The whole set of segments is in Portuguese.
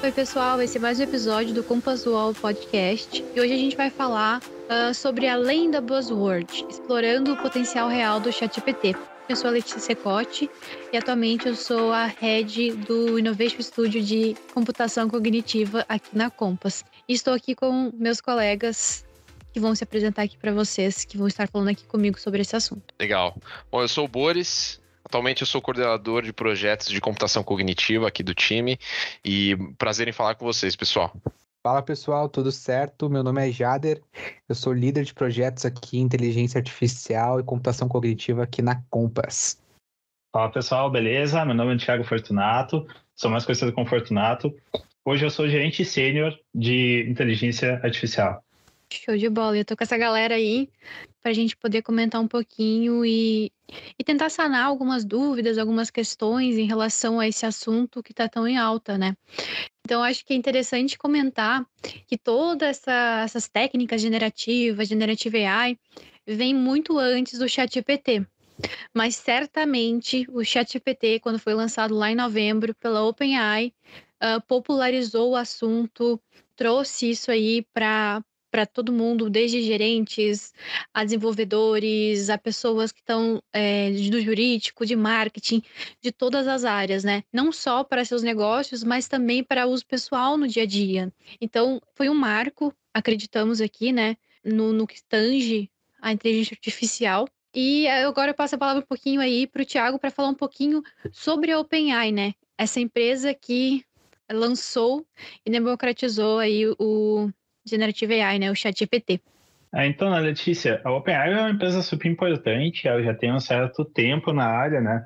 Oi, pessoal, esse é mais um episódio do Compass Wall Podcast e hoje a gente vai falar uh, sobre além da buzzword, explorando o potencial real do ChatGPT. Eu sou a Letícia Secotti e atualmente eu sou a head do Innovation Studio de Computação Cognitiva aqui na Compass. E estou aqui com meus colegas que vão se apresentar aqui para vocês, que vão estar falando aqui comigo sobre esse assunto. Legal. Bom, eu sou o Boris, Atualmente eu sou coordenador de projetos de computação cognitiva aqui do time e prazer em falar com vocês, pessoal. Fala pessoal, tudo certo? Meu nome é Jader, eu sou líder de projetos aqui em inteligência artificial e computação cognitiva aqui na Compass. Fala pessoal, beleza? Meu nome é Thiago Fortunato, sou mais conhecido como Fortunato. Hoje eu sou gerente sênior de inteligência artificial. Show de bola. Eu tô com essa galera aí para a gente poder comentar um pouquinho e, e tentar sanar algumas dúvidas, algumas questões em relação a esse assunto que está tão em alta, né? Então, acho que é interessante comentar que todas essa, essas técnicas generativas, generative AI, vem muito antes do ChatGPT. Mas certamente o ChatGPT, quando foi lançado lá em novembro pela OpenAI, uh, popularizou o assunto, trouxe isso aí para para todo mundo, desde gerentes a desenvolvedores, a pessoas que estão é, eh, do jurídico, de marketing, de todas as áreas, né? Não só para seus negócios, mas também para uso pessoal no dia a dia. Então, foi um marco, acreditamos aqui, né, no, no que tange a inteligência artificial. E agora eu passo a palavra um pouquinho aí para o Tiago para falar um pouquinho sobre a OpenAI, né? Essa empresa que lançou e democratizou aí o, Generative AI, né? O ChatGPT. Ah, então, né, Letícia, a OpenAI é uma empresa super importante, ela já tem um certo tempo na área, né?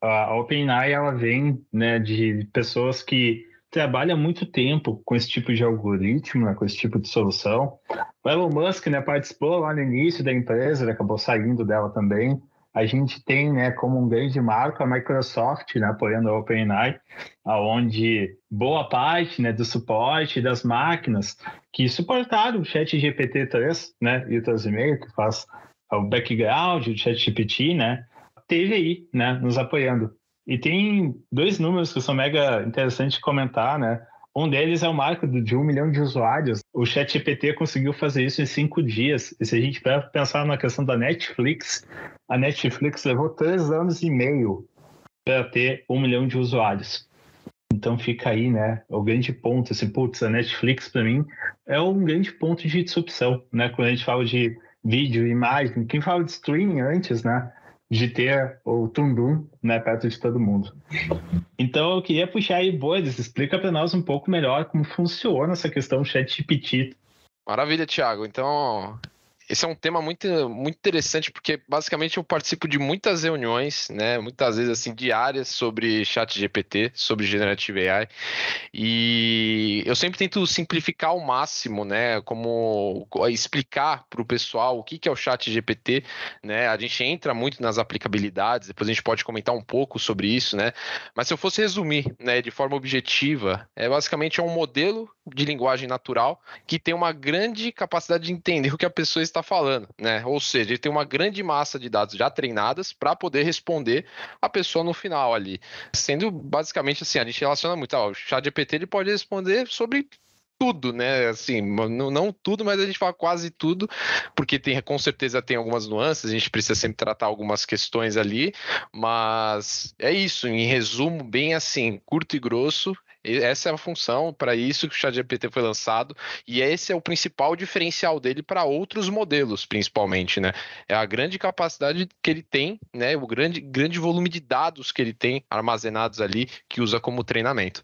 A OpenAI, ela vem né, de pessoas que trabalham muito tempo com esse tipo de algoritmo, né, com esse tipo de solução. O Elon Musk, né, participou lá no início da empresa, ele acabou saindo dela também a gente tem né, como um grande marco a Microsoft né, apoiando a OpenAI, onde boa parte né, do suporte das máquinas que suportaram o chat GPT-3 né, e o 3,5, que faz o background do chat GPT, né, teve aí né, nos apoiando. E tem dois números que são mega interessantes de comentar, né? Um deles é o marco de um milhão de usuários. O ChatGPT conseguiu fazer isso em cinco dias. E se a gente pensar na questão da Netflix, a Netflix levou três anos e meio para ter um milhão de usuários. Então fica aí, né? O grande ponto, assim, putz, a Netflix para mim é um grande ponto de disrupção, né? Quando a gente fala de vídeo, imagem, quem fala de streaming antes, né? de ter o Tundum né, perto de todo mundo. Então eu queria puxar aí, boi, explica para nós um pouco melhor como funciona essa questão do chat Petit. Maravilha, Thiago. Então, esse é um tema muito, muito interessante, porque basicamente eu participo de muitas reuniões, né? Muitas vezes assim, diárias sobre chat GPT, sobre Generative AI. E eu sempre tento simplificar ao máximo, né? Como explicar para o pessoal o que, que é o chat GPT, né? A gente entra muito nas aplicabilidades, depois a gente pode comentar um pouco sobre isso, né? Mas se eu fosse resumir, né, de forma objetiva, é basicamente é um modelo de linguagem natural que tem uma grande capacidade de entender o que a pessoa está falando, né? Ou seja, ele tem uma grande massa de dados já treinadas para poder responder a pessoa no final ali. Sendo basicamente assim, a gente relaciona muito, ao o chat GPT ele pode responder sobre tudo, né? Assim, não, não, tudo, mas a gente fala quase tudo, porque tem, com certeza tem algumas nuances, a gente precisa sempre tratar algumas questões ali, mas é isso, em resumo, bem assim, curto e grosso, essa é a função, para isso que o ChatGPT foi lançado, e esse é o principal diferencial dele para outros modelos, principalmente, né? É a grande capacidade que ele tem, né? O grande, grande volume de dados que ele tem armazenados ali, que usa como treinamento.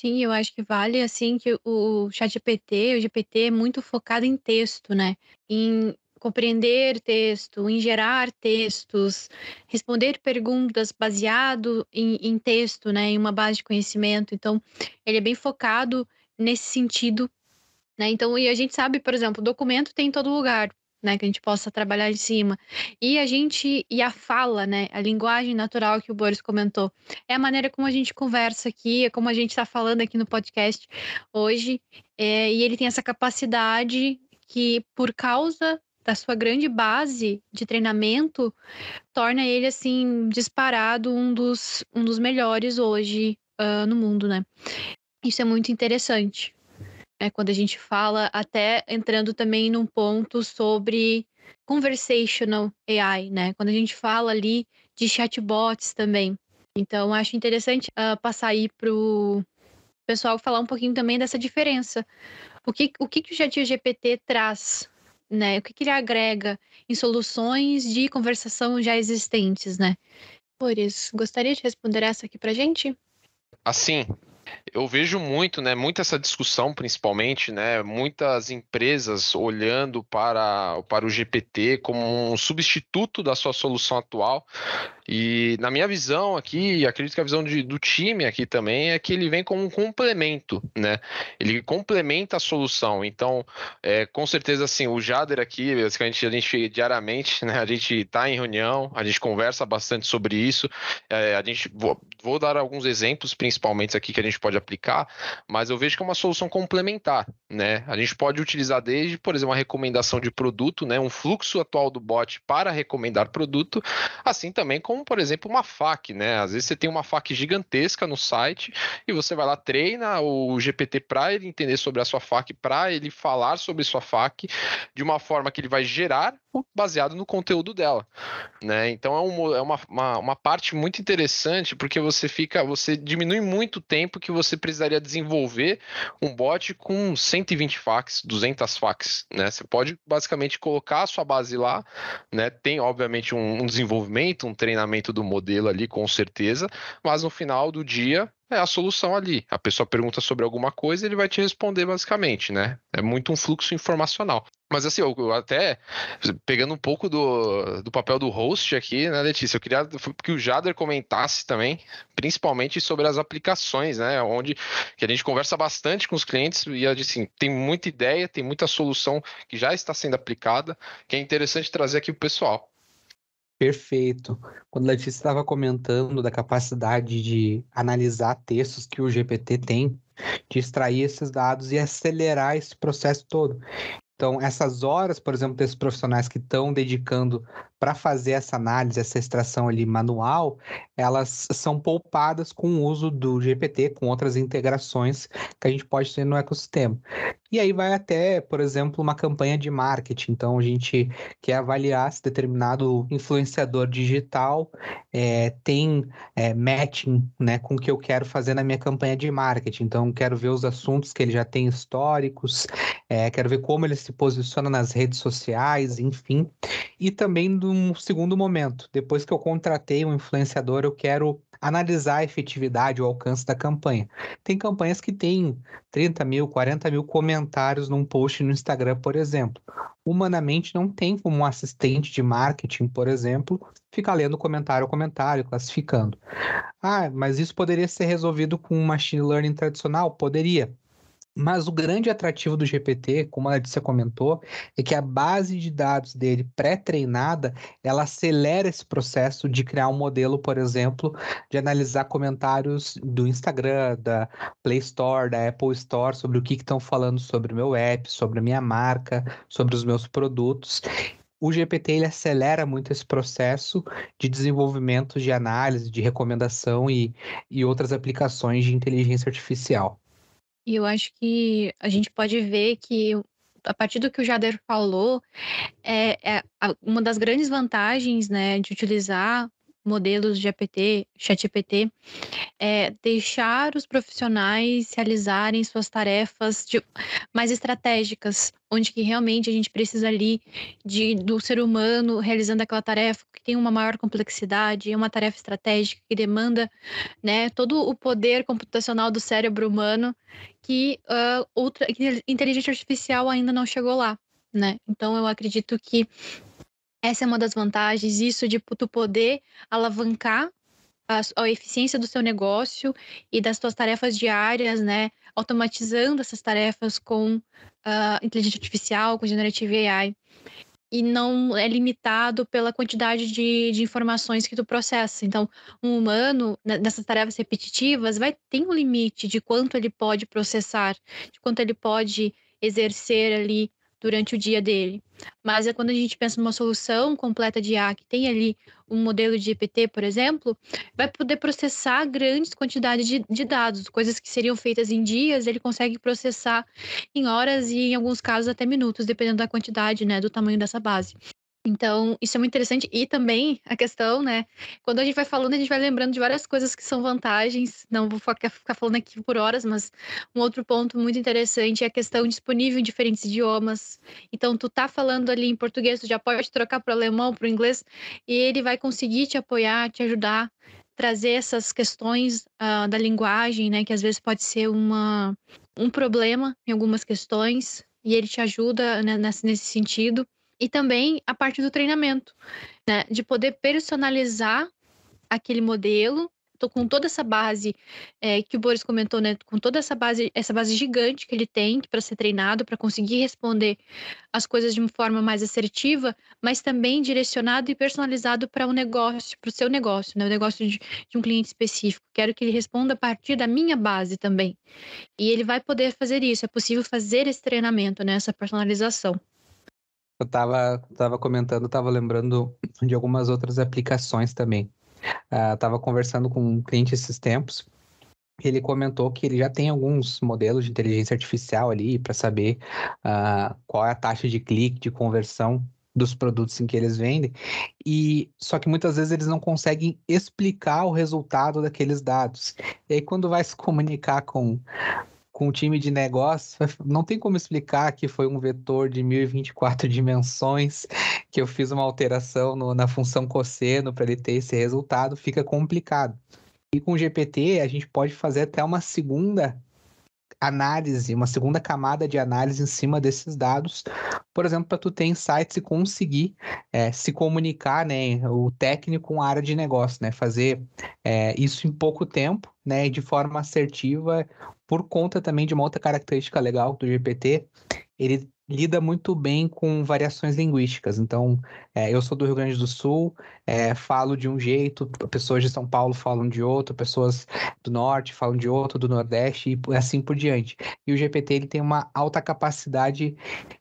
Sim, eu acho que vale, assim, que o ChatGPT, o GPT é muito focado em texto, né? Em compreender texto, ingerar textos, responder perguntas baseado em, em, texto, né, em uma base de conhecimento. Então, ele é bem focado nesse sentido. Né? Então, e a gente sabe, por exemplo, documento tem em todo lugar, né, que a gente possa trabalhar em cima. E a gente e a fala, né, a linguagem natural que o Boris comentou, é a maneira como a gente conversa aqui, é como a gente está falando aqui no podcast hoje. É, e ele tem essa capacidade que, por causa da sua grande base de treinamento, torna ele, assim, disparado um dos, um dos melhores hoje uh, no mundo, né? Isso é muito interessante. É né? quando a gente fala, até entrando também num ponto sobre conversational AI, né? Quando a gente fala ali de chatbots também. Então, acho interessante uh, passar aí para o pessoal falar um pouquinho também dessa diferença. O que o, que que o chat GPT traz né? O que, que ele agrega em soluções de conversação já existentes, né? isso, gostaria de responder essa aqui pra gente? Assim, eu vejo muito, né, Muita essa discussão, principalmente, né, muitas empresas olhando para, para o GPT como um substituto da sua solução atual. E na minha visão aqui, acredito que a visão de, do time aqui também é que ele vem como um complemento, né? Ele complementa a solução. Então, é, com certeza, assim, o Jader aqui, basicamente, a gente diariamente, né, a gente está em reunião, a gente conversa bastante sobre isso. É, a gente vou, vou dar alguns exemplos, principalmente aqui que a gente pode aplicar, mas eu vejo que é uma solução complementar, né? A gente pode utilizar desde, por exemplo, uma recomendação de produto, né? Um fluxo atual do bot para recomendar produto, assim também como, por exemplo, uma FAQ, né? Às vezes você tem uma FAQ gigantesca no site e você vai lá, treina o GPT para ele entender sobre a sua FAQ, para ele falar sobre sua FAQ de uma forma que ele vai gerar baseado no conteúdo dela, né? Então é, um, é uma, uma, uma, parte muito interessante porque você fica, você diminui muito o tempo que você precisaria desenvolver um bot com 120 fax, 200 fax, né? Você pode basicamente colocar a sua base lá, né? Tem obviamente um, um desenvolvimento, um treinamento do modelo ali com certeza, mas no final do dia é a solução ali. A pessoa pergunta sobre alguma coisa, ele vai te responder basicamente, né? É muito um fluxo informacional. Mas assim, eu, até pegando um pouco do, do papel do host aqui, né, Letícia? Eu queria que o Jader comentasse também, principalmente sobre as aplicações, né? Onde que a gente conversa bastante com os clientes e assim, tem muita ideia, tem muita solução que já está sendo aplicada, que é interessante trazer aqui para o pessoal. Perfeito. Quando a Letícia estava comentando da capacidade de analisar textos que o GPT tem, de extrair esses dados e acelerar esse processo todo. Então, essas horas, por exemplo, desses profissionais que estão dedicando para fazer essa análise, essa extração ali manual, elas são poupadas com o uso do GPT, com outras integrações que a gente pode ter no ecossistema. E aí vai até, por exemplo, uma campanha de marketing. Então a gente quer avaliar se determinado influenciador digital é, tem é, matching né, com o que eu quero fazer na minha campanha de marketing. Então quero ver os assuntos que ele já tem históricos, é, quero ver como ele se posiciona nas redes sociais, enfim. E também do um segundo momento. Depois que eu contratei um influenciador, eu quero analisar a efetividade, o alcance da campanha. Tem campanhas que têm 30 mil, 40 mil comentários num post no Instagram, por exemplo. Humanamente não tem como um assistente de marketing, por exemplo, ficar lendo comentário a comentário, classificando. Ah, mas isso poderia ser resolvido com um machine learning tradicional? Poderia. Mas o grande atrativo do GPT, como a Letícia comentou, é que a base de dados dele pré-treinada, ela acelera esse processo de criar um modelo, por exemplo, de analisar comentários do Instagram, da Play Store, da Apple Store, sobre o que estão falando sobre o meu app, sobre a minha marca, sobre os meus produtos o GPT ele acelera muito esse processo de desenvolvimento de análise, de recomendação e, e outras aplicações de inteligência artificial. E eu acho que a gente pode ver que a partir do que o Jader falou, é, é, uma das grandes vantagens né, de utilizar modelos de APT, ChatGPT, é eh, deixar os profissionais realizarem suas tarefas de, mais estratégicas, onde que realmente a gente precisa ali de, do ser humano realizando aquela tarefa que tem uma maior complexidade, é uma tarefa estratégica que demanda né, todo o poder computacional do cérebro humano que uh, outra que inteligência artificial ainda não chegou lá. Né? Então eu acredito que essa é uma das vantagens, isso de tu poder alavancar a, a, eficiência do seu negócio e das tuas tarefas diárias, né? Automatizando essas tarefas com uh, inteligência artificial, com generative AI. E não é limitado pela quantidade de, de informações que tu processa. Então, um humano, né, nessas tarefas repetitivas, vai ter um limite de quanto ele pode processar, de quanto ele pode exercer ali durante o dia dele. Mas é quando a gente pensa numa solução completa de IA, que tem ali um modelo de GPT, por exemplo, vai poder processar grandes quantidades de, de dados, coisas que seriam feitas em dias, ele consegue processar em horas e, em alguns casos, até minutos, dependendo da quantidade, né, do tamanho dessa base. Então, isso é muito interessante. E também a questão, né? Quando a gente vai falando, a gente vai lembrando de várias coisas que são vantagens. Não vou ficar falando aqui por horas, mas um outro ponto muito interessante é a questão disponível em diferentes idiomas. Então, tu tá falando ali em português, tu já pode trocar para o alemão, para o inglês, e ele vai conseguir te apoiar, te ajudar, trazer essas questões uh, da linguagem, né? Que às vezes pode ser uma, um problema em algumas questões, e ele te ajuda né, nesse sentido. E também a parte do treinamento, né? De poder personalizar aquele modelo tô com toda essa base é, que o Boris comentou, né? Com toda essa base, essa base gigante que ele tem para ser treinado, para conseguir responder as coisas de uma forma mais assertiva, mas também direcionado e personalizado para o um negócio, para o seu negócio, né? O negócio de, de, um cliente específico. Quero que ele responda a partir da minha base também. E ele vai poder fazer isso. É possível fazer esse treinamento, né? Essa personalização. Eu tava, tava comentando, tava lembrando de algumas outras aplicações também. Uh, tava conversando com um cliente esses tempos. Ele comentou que ele já tem alguns modelos de inteligência artificial ali para saber uh, qual é a taxa de clique, de conversão dos produtos em que eles vendem. E só que muitas vezes eles não conseguem explicar o resultado daqueles dados. E aí quando vai se comunicar com com um time de negócio, não tem como explicar que foi um vetor de 1024 dimensões, que eu fiz uma alteração no, na função cosseno para ele ter esse resultado, fica complicado. E com o GPT, a gente pode fazer até uma segunda análise, uma segunda camada de análise em cima desses dados, por exemplo, para tu ter insights e conseguir é, se comunicar, né, o técnico com a área de negócio, né, fazer é, isso em pouco tempo né, de forma assertiva, por conta também de uma outra característica legal do GPT, ele lida muito bem com variações linguísticas. Então, é, eu sou do Rio Grande do Sul, é, falo de um jeito, pessoas de São Paulo falam de outro, pessoas do Norte falam de outro, do Nordeste e assim por diante. E o GPT ele tem uma alta capacidade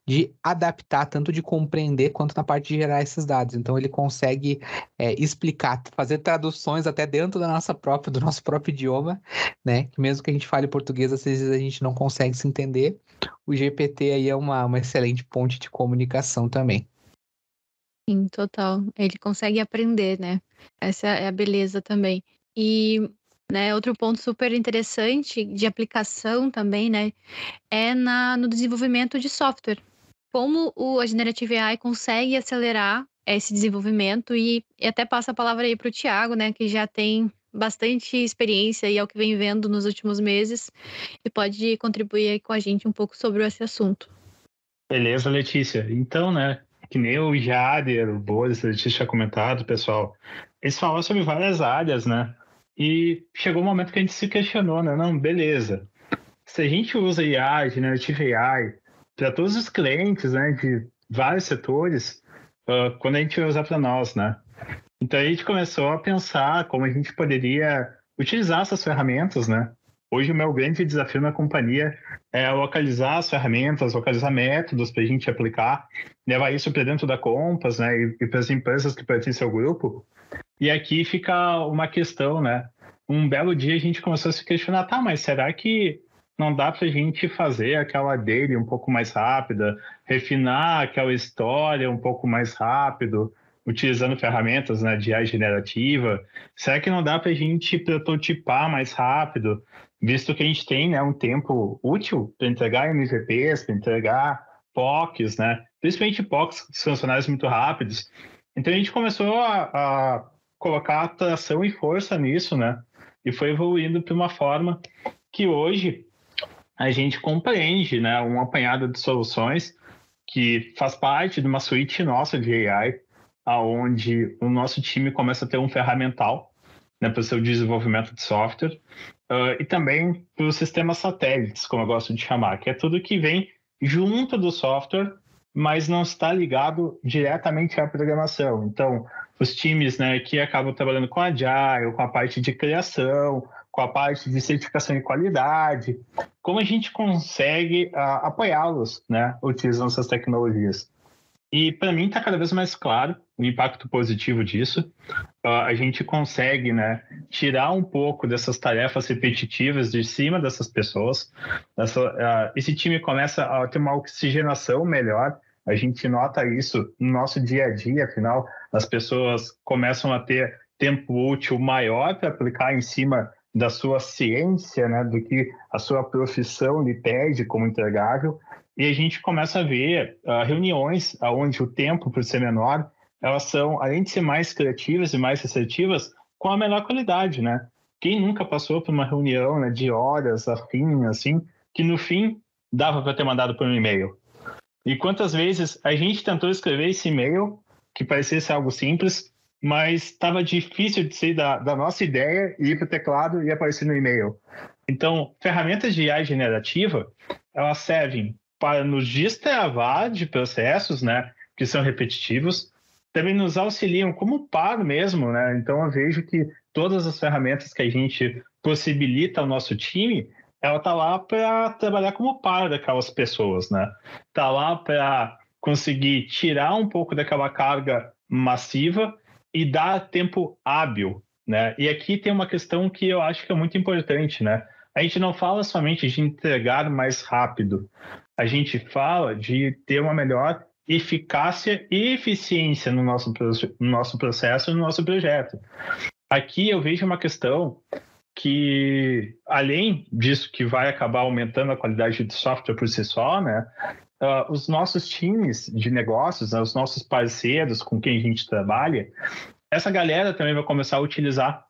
de adaptar, tanto de compreender quanto na parte de gerar esses dados. Então, ele consegue é, explicar, fazer traduções até dentro da nossa própria, do nosso próprio idioma, né? Que mesmo que a gente fale português, às vezes a gente não consegue se entender o GPT aí é uma, uma excelente ponte de comunicação também. Sim, total. Ele consegue aprender, né? Essa é a beleza também. E né, outro ponto super interessante de aplicação também, né, é na, no desenvolvimento de software. Como o, a Generative AI consegue acelerar esse desenvolvimento e, e até passa a palavra aí para o Tiago, né, que já tem bastante experiência e ao é que vem vendo nos últimos meses e pode contribuir com a gente um pouco sobre esse assunto. Beleza, Letícia. Então, né, que nem o Jader, o Boris, a Letícia tinha comentado, pessoal, eles falaram sobre várias áreas, né? E chegou o um momento que a gente se questionou, né? Não, beleza. Se a gente usa AI, generative AI, para todos os clientes, né, de vários setores, uh, quando a gente vai usar para nós, né? Então a gente começou a pensar como a gente poderia utilizar essas ferramentas, né? Hoje o meu grande desafio na companhia é localizar as ferramentas, localizar métodos para a gente aplicar, levar isso para dentro da Compass, né, e, e para as empresas que pertencem ao grupo. E aqui fica uma questão, né? Um belo dia a gente começou a se questionar, tá, mas será que não dá para a gente fazer aquela dele um pouco mais rápida, refinar aquela história um pouco mais rápido, utilizando ferramentas né, de AI generativa, será que não dá para a gente prototipar mais rápido, visto que a gente tem né, um tempo útil para entregar MVPs, para entregar POCs, né? principalmente POCs funcionais muito rápidos. Então a gente começou a, a colocar atração e força nisso, né? E foi evoluindo para uma forma que hoje a gente compreende, né, Uma apanhado de soluções que faz parte de uma suíte nossa de AI, aonde o nosso time começa a ter um ferramental né, para o seu desenvolvimento de software uh, e também para os sistemas satélites, como eu gosto de chamar, que é tudo que vem junto do software, mas não está ligado diretamente à programação. Então, os times né, que acabam trabalhando com Agile, com a parte de criação, com a parte de certificação de qualidade, como a gente consegue uh, apoiá-los né, utilizando essas tecnologias. E para mim está cada vez mais claro o impacto positivo disso. Ah, a gente consegue né, tirar um pouco dessas tarefas repetitivas de cima dessas pessoas. Essa, ah, esse time começa a ter uma oxigenação melhor. A gente nota isso no nosso dia a dia, afinal, as pessoas começam a ter tempo útil maior para aplicar em cima da sua ciência, né, do que a sua profissão lhe pede como entregável. E a gente começa a ver uh, reuniões onde o tempo, por ser menor, elas são, além de ser mais criativas e mais assertivas, com a melhor qualidade, né? Quem nunca passou por uma reunião né, de horas afim, assim, que no fim dava para ter mandado por um e-mail? E quantas vezes a gente tentou escrever esse e-mail, que parecia ser algo simples, mas estava difícil de sair da, da, nossa ideia e ir para o teclado e aparecer no e-mail. Então, ferramentas de AI generativa, elas servem para nos destravar de processos, né, que são repetitivos, também nos auxiliam como par mesmo, né? Então eu vejo que todas as ferramentas que a gente possibilita ao nosso time, ela tá lá para trabalhar como par daquelas pessoas, né? Tá lá para conseguir tirar um pouco daquela carga massiva e dar tempo hábil, né? E aqui tem uma questão que eu acho que é muito importante, né? A gente não fala somente de entregar mais rápido, a gente fala de ter uma melhor eficácia e eficiência no nosso, no nosso processo, no nosso projeto. Aqui eu vejo uma questão que, além disso que vai acabar aumentando a qualidade do software por si só, né, Uh, os nossos times de negócios, né, os nossos parceiros com quem a gente trabalha, essa galera também vai começar a utilizar.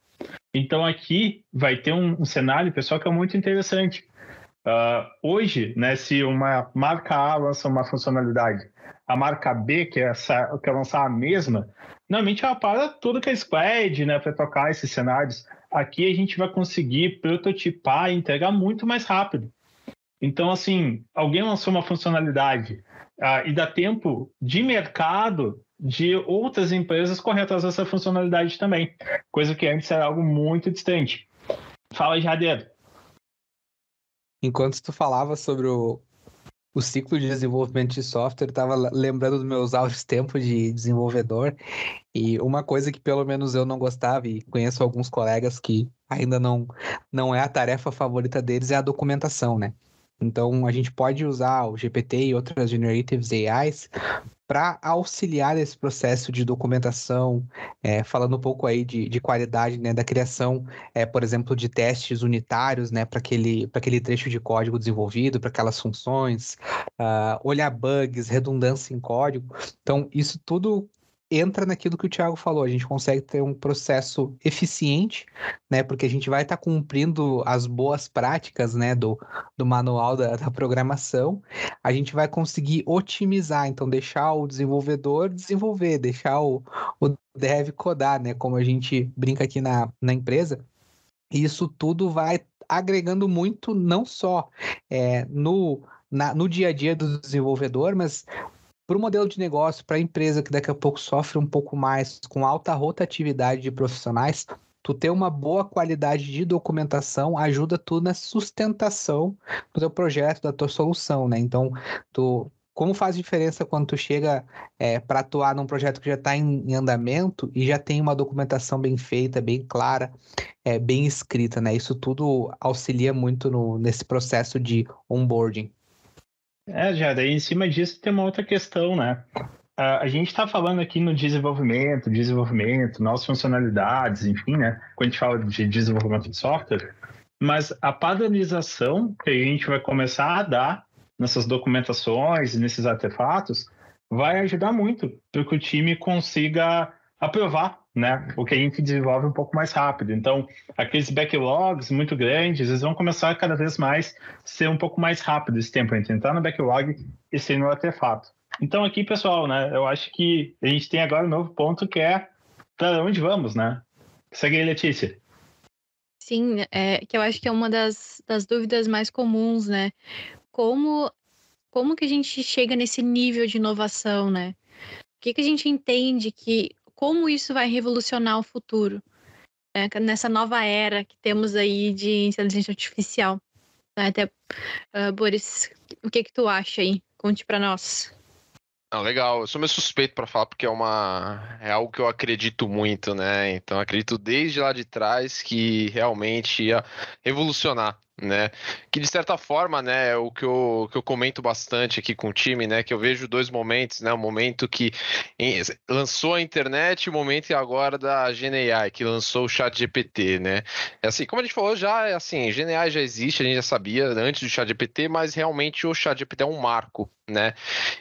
Então aqui vai ter um, um cenário, pessoal, que é muito interessante. Uh, hoje, né, se uma marca A lança uma funcionalidade a marca B, que é, essa, que é lançar a mesma, normalmente ela é para tudo que é squad, né, para tocar esses cenários. Aqui a gente vai conseguir prototipar e entregar muito mais rápido. Então, assim, alguém lançou uma funcionalidade ah, e dá tempo de mercado de outras empresas correr atrás dessa funcionalidade também, coisa que antes era algo muito distante. Fala, Jadeiro. Enquanto tu falava sobre o o ciclo de desenvolvimento de software, estava lembrando dos meus altos tempos de desenvolvedor. E uma coisa que pelo menos eu não gostava, e conheço alguns colegas que ainda não, não é a tarefa favorita deles, é a documentação, né? Então, a gente pode usar o GPT e outras Generatives AIs para auxiliar esse processo de documentação, é, falando um pouco aí de, de qualidade né, da criação, é, por exemplo, de testes unitários né, para aquele, aquele trecho de código desenvolvido, para aquelas funções, uh, olhar bugs, redundância em código. Então, isso tudo entra naquilo que o Thiago falou, a gente consegue ter um processo eficiente, né? Porque a gente vai estar tá cumprindo as boas práticas, né, do, do manual da, da programação. A gente vai conseguir otimizar, então deixar o desenvolvedor desenvolver, deixar o, o dev codar, né, como a gente brinca aqui na, na empresa. E isso tudo vai agregando muito, não só é, no, na, no dia a dia do desenvolvedor, mas para o modelo de negócio, para a empresa que daqui a pouco sofre um pouco mais com alta rotatividade de profissionais, tu ter uma boa qualidade de documentação ajuda tu na sustentação do teu projeto, da tua solução, né? Então, tu como faz diferença quando tu chega é, para atuar num projeto que já está em, em, andamento e já tem uma documentação bem feita, bem clara, é, bem escrita, né? Isso tudo auxilia muito no, nesse processo de onboarding. É, já daí em cima disso tem uma outra questão, né? a gente está falando aqui no desenvolvimento, desenvolvimento, novas funcionalidades, enfim, né? Quando a gente fala de desenvolvimento de software, mas a padronização que a gente vai começar a dar nessas documentações, nesses artefatos, vai ajudar muito para que o time consiga aprovar né? O que a gente desenvolve um pouco mais rápido. Então, aqueles backlogs muito grandes, eles vão começar cada vez mais ser um pouco mais rápido esse tempo entre entrar no backlog e ser no artefato. Então, aqui, pessoal, né? Eu acho que a gente tem agora um novo ponto que é para onde vamos, né? Segue aí, Letícia. Sim, é, que eu acho que é uma das, das dúvidas mais comuns, né? Como, como que a gente chega nesse nível de inovação, né? O que, que a gente entende que como isso vai revolucionar o futuro, né? nessa nova era que temos aí de inteligência artificial. Né? Até, uh, Boris, o que que tu acha aí? Conte para nós. Ah, legal. Eu sou meio suspeito para falar porque é uma é algo que eu acredito muito, né? Então acredito desde lá de trás que realmente ia revolucionar né? Que de certa forma, né, é o que eu, que eu comento bastante aqui com o time, né, que eu vejo dois momentos, né, o momento que em, lançou a internet e o momento agora da GNI, que lançou o chat GPT, né? É assim, como a gente falou, já é assim, GNI já existe, a gente já sabia antes do chat GPT, mas realmente o chat GPT é um marco, né?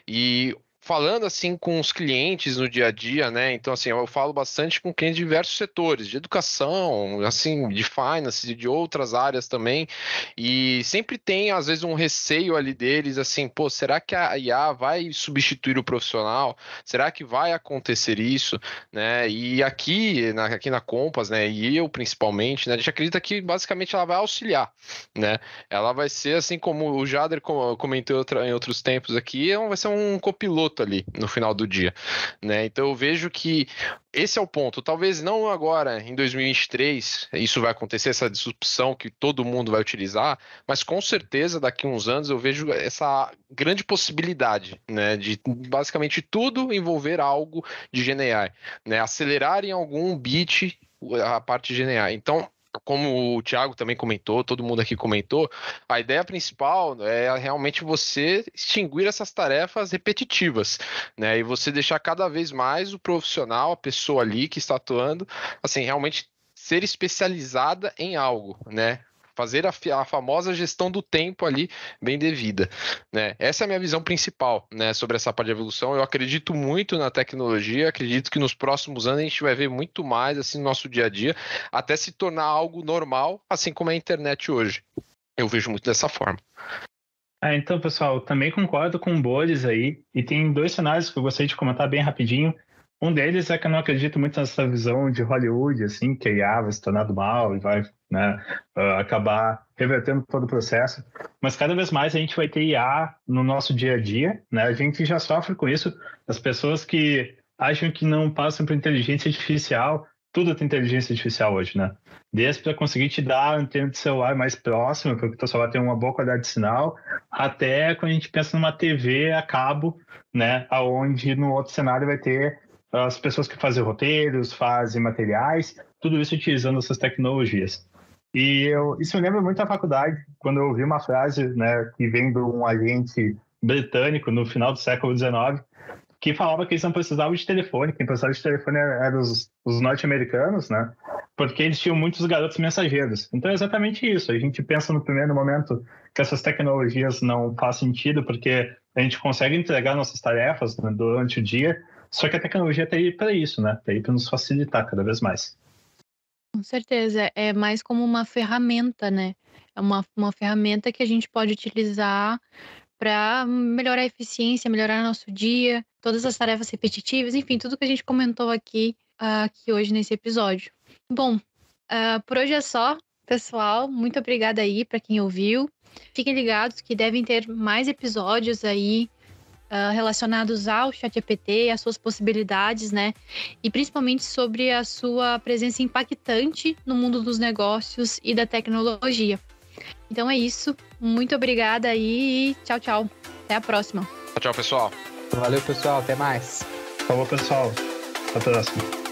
E falando assim com os clientes no dia a dia, né? Então, assim, eu falo bastante com clientes de diversos setores, de educação, assim, de finance, de outras áreas também. E sempre tem, às vezes, um receio ali deles, assim, pô, será que a IA vai substituir o profissional? Será que vai acontecer isso? Né? E aqui, na, aqui na Compass, né? E eu principalmente, né? A gente acredita que basicamente ela vai auxiliar, né? Ela vai ser, assim como o Jader comentou em outros tempos aqui, vai ser um copiloto ali no final do dia, né? Então eu vejo que esse é o ponto. Talvez não agora, em 2023, isso vai acontecer, essa disrupção que todo mundo vai utilizar, mas com certeza daqui a uns anos eu vejo essa grande possibilidade, né, de basicamente tudo envolver algo de GNI, né, acelerar em algum bit a parte de GNI. Então, como o Thiago também comentou, todo mundo aqui comentou, a ideia principal né, é realmente você extinguir essas tarefas repetitivas, né? E você deixar cada vez mais o profissional, a pessoa ali que está atuando, assim, realmente ser especializada em algo, né? fazer a, a, famosa gestão do tempo ali bem devida. Né? Essa é a minha visão principal né, sobre essa parte de evolução. Eu acredito muito na tecnologia, acredito que nos próximos anos a gente vai ver muito mais assim no nosso dia a dia, até se tornar algo normal, assim como é a internet hoje. Eu vejo muito dessa forma. É, então, pessoal, também concordo com o Boris aí, e tem dois cenários que eu gostaria de comentar bem rapidinho. Um deles é que eu não acredito muito nessa visão de Hollywood, assim, que a IA vai se tornar do mal e vai né, ah, acabar revertendo todo o processo. Mas cada vez mais a gente vai ter IA no nosso dia a dia, né? A gente já sofre com isso. As pessoas que acham que não passam por inteligência artificial, tudo tem inteligência artificial hoje, né? Desde para conseguir te dar um tempo de celular mais próximo para o teu celular tem uma boa qualidade de sinal, até quando a gente pensa numa TV a cabo, né? Aonde no outro cenário vai ter as pessoas que fazem roteiros, fazem materiais, tudo isso utilizando essas tecnologias. E eu, isso me lembra muito da faculdade, quando eu ouvi uma frase né, que vem de um agente britânico no final do século XIX, que falava que eles não precisavam de telefone, quem precisava de telefone eram os, os norte-americanos, né? Porque eles tinham muitos garotos mensageiros. Então é exatamente isso. A gente pensa no primeiro momento que essas tecnologias não fazem sentido, porque a gente consegue entregar nossas tarefas né, durante o dia, só que a tecnologia está aí para é isso, né? Está aí para nos facilitar cada vez mais. Com certeza. É mais como uma ferramenta, né? É uma, uma ferramenta que a gente pode utilizar para melhorar a eficiência, melhorar nosso dia, todas as tarefas repetitivas, enfim, tudo que a gente comentou aqui, uh, aqui hoje nesse episódio. Bom, uh, por hoje é só, pessoal. Muito obrigada aí para quem ouviu. Fiquem ligados que devem ter mais episódios aí uh, relacionados ao ChatGPT, as suas possibilidades, né? E principalmente sobre a sua presença impactante no mundo dos negócios e da tecnologia. Então é isso. Muito obrigada aí e tchau, tchau. Até a próxima. Tchau, tchau, pessoal. Valeu, pessoal. Até mais. Falou, pessoal. Até a próxima.